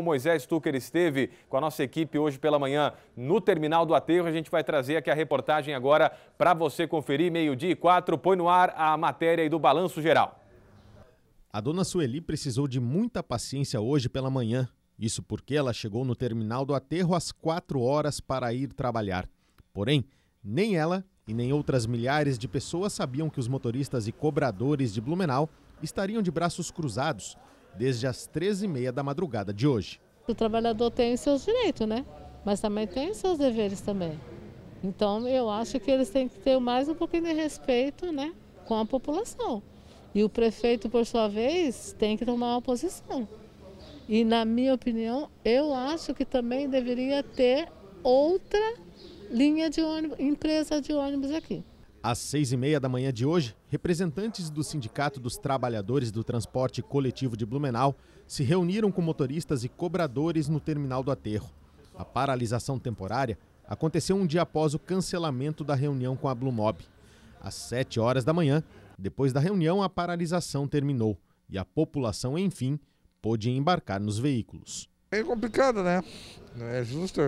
O Moisés Tucker esteve com a nossa equipe hoje pela manhã no terminal do aterro. A gente vai trazer aqui a reportagem agora para você conferir. Meio-dia e quatro, põe no ar a matéria e do balanço geral. A dona Sueli precisou de muita paciência hoje pela manhã. Isso porque ela chegou no terminal do aterro às quatro horas para ir trabalhar. Porém, nem ela e nem outras milhares de pessoas sabiam que os motoristas e cobradores de Blumenau estariam de braços cruzados desde as 13h30 da madrugada de hoje. O trabalhador tem os seus direitos, né? Mas também tem os seus deveres também. Então, eu acho que eles têm que ter mais um pouquinho de respeito né, com a população. E o prefeito, por sua vez, tem que tomar uma posição. E, na minha opinião, eu acho que também deveria ter outra linha de ônibus, empresa de ônibus aqui. Às seis e meia da manhã de hoje, representantes do Sindicato dos Trabalhadores do Transporte Coletivo de Blumenau se reuniram com motoristas e cobradores no terminal do aterro. A paralisação temporária aconteceu um dia após o cancelamento da reunião com a Blumob. Às sete horas da manhã, depois da reunião, a paralisação terminou e a população, enfim, pôde embarcar nos veículos. É complicado, né? Não é justo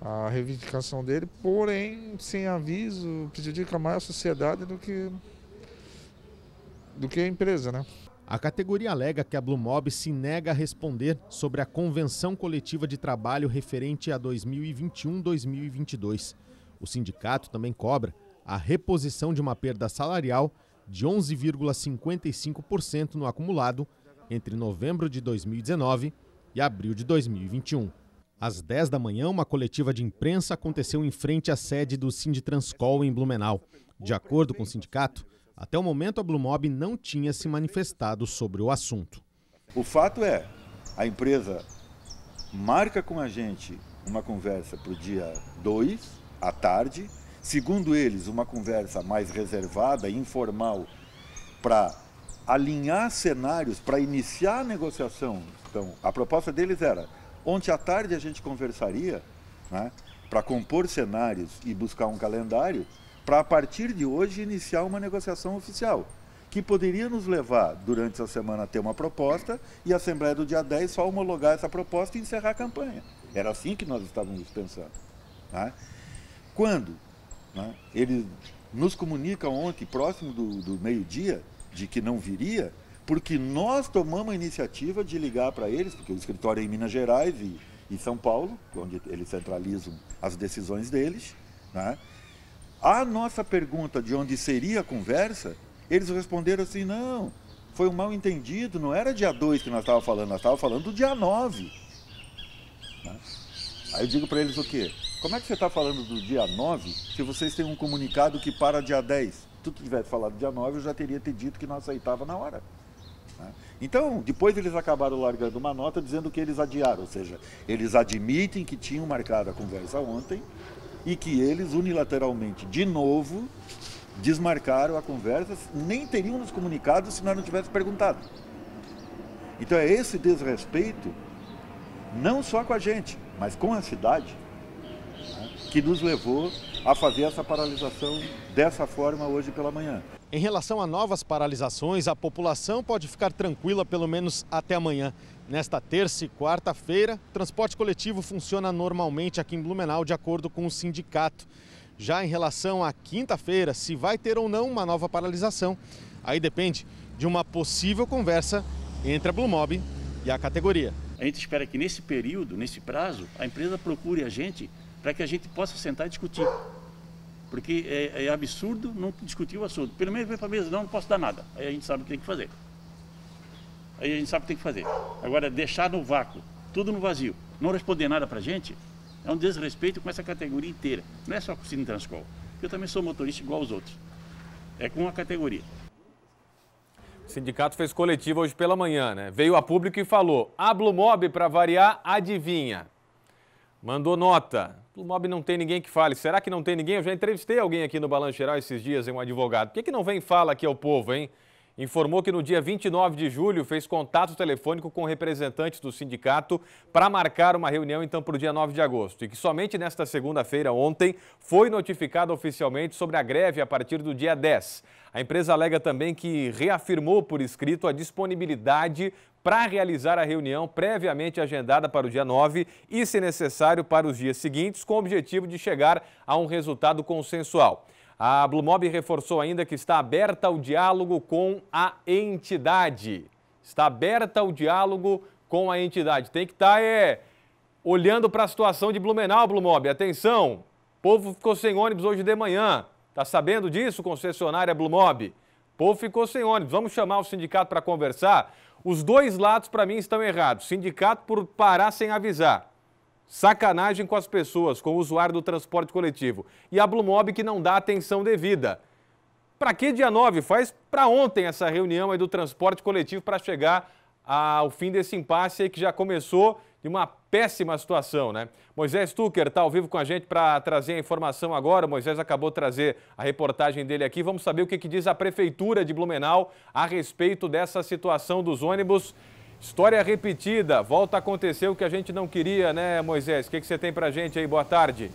a reivindicação dele, porém, sem aviso, prejudica mais a sociedade do que, do que a empresa, né? A categoria alega que a Blue Mob se nega a responder sobre a convenção coletiva de trabalho referente a 2021-2022. O sindicato também cobra a reposição de uma perda salarial de 11,55% no acumulado entre novembro de 2019 e abril de 2021. Às 10 da manhã, uma coletiva de imprensa aconteceu em frente à sede do Sinditranscol em Blumenau. De acordo com o sindicato, até o momento a Blumob não tinha se manifestado sobre o assunto. O fato é, a empresa marca com a gente uma conversa para o dia 2, à tarde. Segundo eles, uma conversa mais reservada, informal, para alinhar cenários, para iniciar a negociação. Então, a proposta deles era Ontem à tarde a gente conversaria né, para compor cenários e buscar um calendário para, a partir de hoje, iniciar uma negociação oficial, que poderia nos levar, durante essa semana, a ter uma proposta e a Assembleia do dia 10 só homologar essa proposta e encerrar a campanha. Era assim que nós estávamos pensando. Né? Quando né, ele nos comunica ontem, próximo do, do meio-dia, de que não viria, porque nós tomamos a iniciativa de ligar para eles, porque o escritório é em Minas Gerais e em São Paulo, é onde eles centralizam as decisões deles. Né? A nossa pergunta de onde seria a conversa, eles responderam assim: não, foi um mal entendido, não era dia 2 que nós estávamos falando, nós estávamos falando do dia 9. Né? Aí eu digo para eles o quê? Como é que você está falando do dia 9 se vocês têm um comunicado que para dia 10? Se tu tivesse falado dia 9, eu já teria te dito que não aceitava na hora. Né? Então, depois eles acabaram largando uma nota dizendo que eles adiaram, ou seja, eles admitem que tinham marcado a conversa ontem e que eles unilateralmente, de novo, desmarcaram a conversa, nem teriam nos comunicado se nós não tivéssemos perguntado. Então é esse desrespeito, não só com a gente, mas com a cidade, né, que nos levou a fazer essa paralisação dessa forma hoje pela manhã. Em relação a novas paralisações, a população pode ficar tranquila pelo menos até amanhã. Nesta terça e quarta-feira, transporte coletivo funciona normalmente aqui em Blumenau, de acordo com o sindicato. Já em relação à quinta-feira, se vai ter ou não uma nova paralisação, aí depende de uma possível conversa entre a Blumob e a categoria. A gente espera que nesse período, nesse prazo, a empresa procure a gente para que a gente possa sentar e discutir porque é, é absurdo não discutir o assunto. Pelo menos veio para a mesa, não, não posso dar nada. Aí a gente sabe o que tem que fazer. Aí a gente sabe o que tem que fazer. Agora, deixar no vácuo, tudo no vazio, não responder nada para a gente, é um desrespeito com essa categoria inteira. Não é só com o Cine Transcol. Eu também sou motorista igual aos outros. É com a categoria. O sindicato fez coletiva hoje pela manhã, né? Veio a público e falou: a Mob para variar, adivinha. Mandou nota. O Mob não tem ninguém que fale. Será que não tem ninguém? Eu já entrevistei alguém aqui no Balanço Geral esses dias, um advogado. Por que, que não vem e fala aqui ao povo, hein? informou que no dia 29 de julho fez contato telefônico com representantes do sindicato para marcar uma reunião então para o dia 9 de agosto e que somente nesta segunda-feira, ontem, foi notificado oficialmente sobre a greve a partir do dia 10. A empresa alega também que reafirmou por escrito a disponibilidade para realizar a reunião previamente agendada para o dia 9 e, se necessário, para os dias seguintes, com o objetivo de chegar a um resultado consensual. A Blumob reforçou ainda que está aberta ao diálogo com a entidade. Está aberta ao diálogo com a entidade. Tem que estar tá, é, olhando para a situação de Blumenau, Blumob. Atenção, o povo ficou sem ônibus hoje de manhã. Está sabendo disso, concessionária Blumob? O povo ficou sem ônibus. Vamos chamar o sindicato para conversar? Os dois lados, para mim, estão errados. sindicato por parar sem avisar sacanagem com as pessoas, com o usuário do transporte coletivo. E a Blumob que não dá atenção devida. Para que dia 9? Faz para ontem essa reunião aí do transporte coletivo para chegar ao fim desse impasse aí que já começou de uma péssima situação, né? Moisés Tucker está ao vivo com a gente para trazer a informação agora. Moisés acabou de trazer a reportagem dele aqui. Vamos saber o que, que diz a Prefeitura de Blumenau a respeito dessa situação dos ônibus História repetida, volta a acontecer o que a gente não queria, né, Moisés? O que, que você tem pra gente aí? Boa tarde.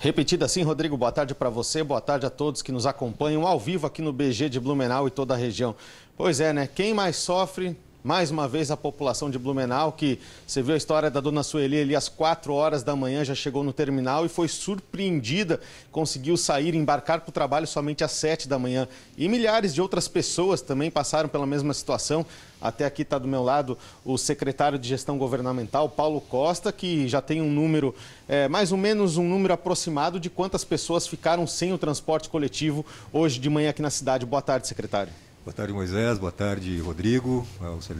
Repetida assim, Rodrigo, boa tarde para você, boa tarde a todos que nos acompanham ao vivo aqui no BG de Blumenau e toda a região. Pois é, né? Quem mais sofre mais uma vez a população de Blumenau, que você viu a história da dona Sueli ali às 4 horas da manhã, já chegou no terminal e foi surpreendida, conseguiu sair, embarcar para o trabalho somente às 7 da manhã. E milhares de outras pessoas também passaram pela mesma situação. Até aqui está do meu lado o secretário de Gestão Governamental, Paulo Costa, que já tem um número, é, mais ou menos um número aproximado de quantas pessoas ficaram sem o transporte coletivo hoje de manhã aqui na cidade. Boa tarde, secretário. Boa tarde, Moisés. Boa tarde, Rodrigo, aos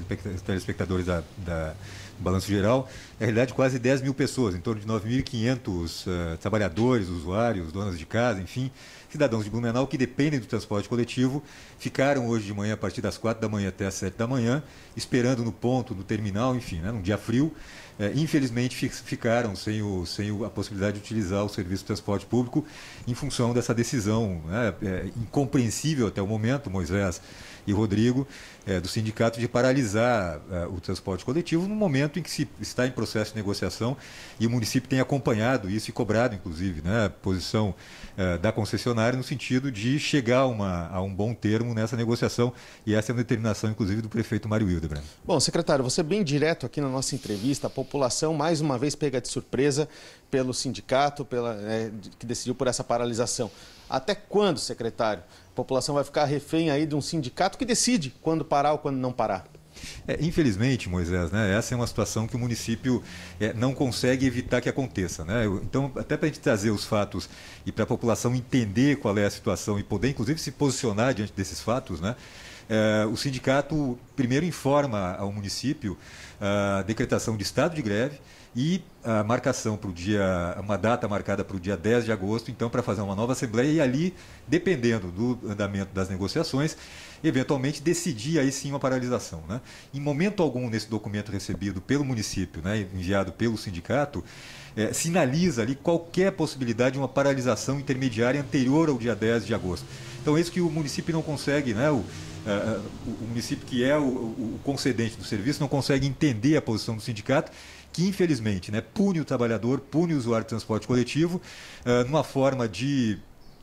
telespectadores da, da Balanço Geral. Na realidade, quase 10 mil pessoas, em torno de 9.500 uh, eh, trabalhadores, usuários, donas de casa, enfim, cidadãos de Blumenau que dependem do transporte coletivo, ficaram hoje de manhã, a partir das 4 da manhã até as 7 da manhã, esperando no ponto, no terminal, enfim, né, num dia frio, é, infelizmente ficaram sem, o, sem a possibilidade de utilizar o serviço de transporte público em função dessa decisão né, é, é incompreensível até o momento, Moisés e Rodrigo, é, do sindicato de paralisar é, o transporte coletivo no momento em que se está em processo de negociação e o município tem acompanhado isso e cobrado, inclusive, né, a posição é, da concessionária no sentido de chegar uma, a um bom termo nessa negociação e essa é uma determinação, inclusive, do prefeito Mário Hildebrand. Bom, secretário, você é bem direto aqui na nossa entrevista, a população mais uma vez pega de surpresa pelo sindicato pela, é, que decidiu por essa paralisação. Até quando, secretário? A população vai ficar refém aí de um sindicato que decide quando parar ou quando não parar. É, infelizmente, Moisés, né, essa é uma situação que o município é, não consegue evitar que aconteça. Né? Então, até para a gente trazer os fatos e para a população entender qual é a situação e poder, inclusive, se posicionar diante desses fatos, né, é, o sindicato primeiro informa ao município a ah, decretação de estado de greve e a marcação para o dia, uma data marcada para o dia 10 de agosto, então, para fazer uma nova Assembleia e ali, dependendo do andamento das negociações, eventualmente decidir aí sim uma paralisação. Né? Em momento algum, nesse documento recebido pelo município, né, enviado pelo sindicato, é, sinaliza ali qualquer possibilidade de uma paralisação intermediária anterior ao dia 10 de agosto. Então, é isso que o município não consegue, né? O, é, é, o município que é o, o concedente do serviço não consegue entender a posição do sindicato que infelizmente né, pune o trabalhador, pune o usuário de transporte coletivo, uh, numa forma de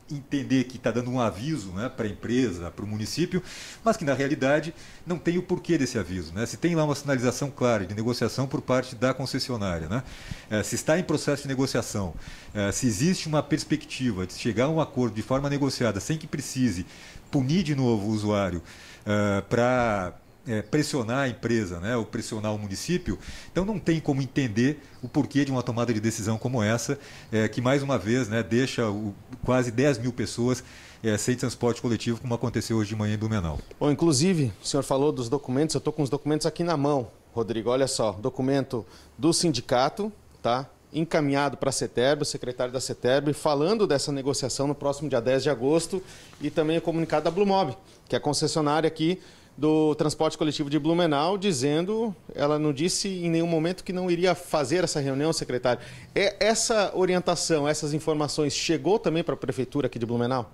entender que está dando um aviso né, para a empresa, para o município, mas que na realidade não tem o porquê desse aviso. Né? Se tem lá uma sinalização clara de negociação por parte da concessionária, né? é, se está em processo de negociação, é, se existe uma perspectiva de chegar a um acordo de forma negociada sem que precise punir de novo o usuário é, para é, pressionar a empresa, né, ou pressionar o município. Então não tem como entender o porquê de uma tomada de decisão como essa, é, que mais uma vez né, deixa o, quase 10 mil pessoas é, sem transporte coletivo, como aconteceu hoje de manhã em Blumenau. Bom, inclusive, o senhor falou dos documentos, eu estou com os documentos aqui na mão, Rodrigo. Olha só, documento do sindicato, tá? encaminhado para a CETERB, o secretário da CETERB, falando dessa negociação no próximo dia 10 de agosto e também o comunicado da Blumob, que é a concessionária aqui do transporte coletivo de Blumenau, dizendo, ela não disse em nenhum momento que não iria fazer essa reunião, secretário. É, essa orientação, essas informações chegou também para a prefeitura aqui de Blumenau?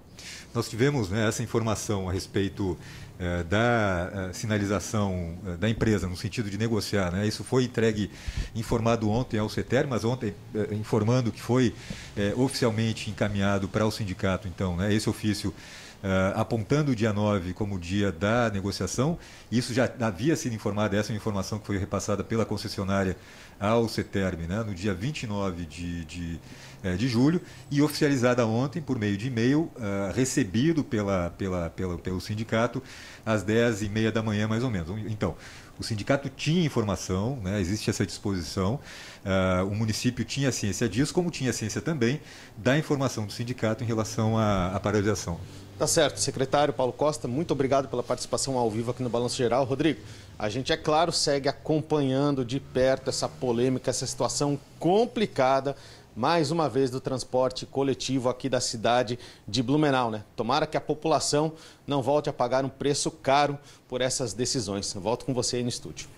Nós tivemos né, essa informação a respeito eh, da eh, sinalização eh, da empresa, no sentido de negociar. Né? Isso foi entregue, informado ontem ao CETER, mas ontem informando que foi oficialmente encaminhado para o sindicato, então, né, esse ofício uh, apontando o dia 9 como o dia da negociação. Isso já havia sido informado, essa é uma informação que foi repassada pela concessionária ao CETERM, né, no dia 29 de, de, eh, de julho, e oficializada ontem por meio de e-mail, uh, recebido pela, pela, pela, pelo sindicato às 10h30 da manhã, mais ou menos. Então, o sindicato tinha informação, né, existe essa disposição, uh, o município tinha ciência disso, como tinha ciência também da informação do sindicato em relação à, à paralisação. Tá certo, secretário Paulo Costa, muito obrigado pela participação ao vivo aqui no Balanço Geral. Rodrigo, a gente, é claro, segue acompanhando de perto essa polêmica, essa situação complicada mais uma vez do transporte coletivo aqui da cidade de Blumenau, né? Tomara que a população não volte a pagar um preço caro por essas decisões. volto com você aí no estúdio.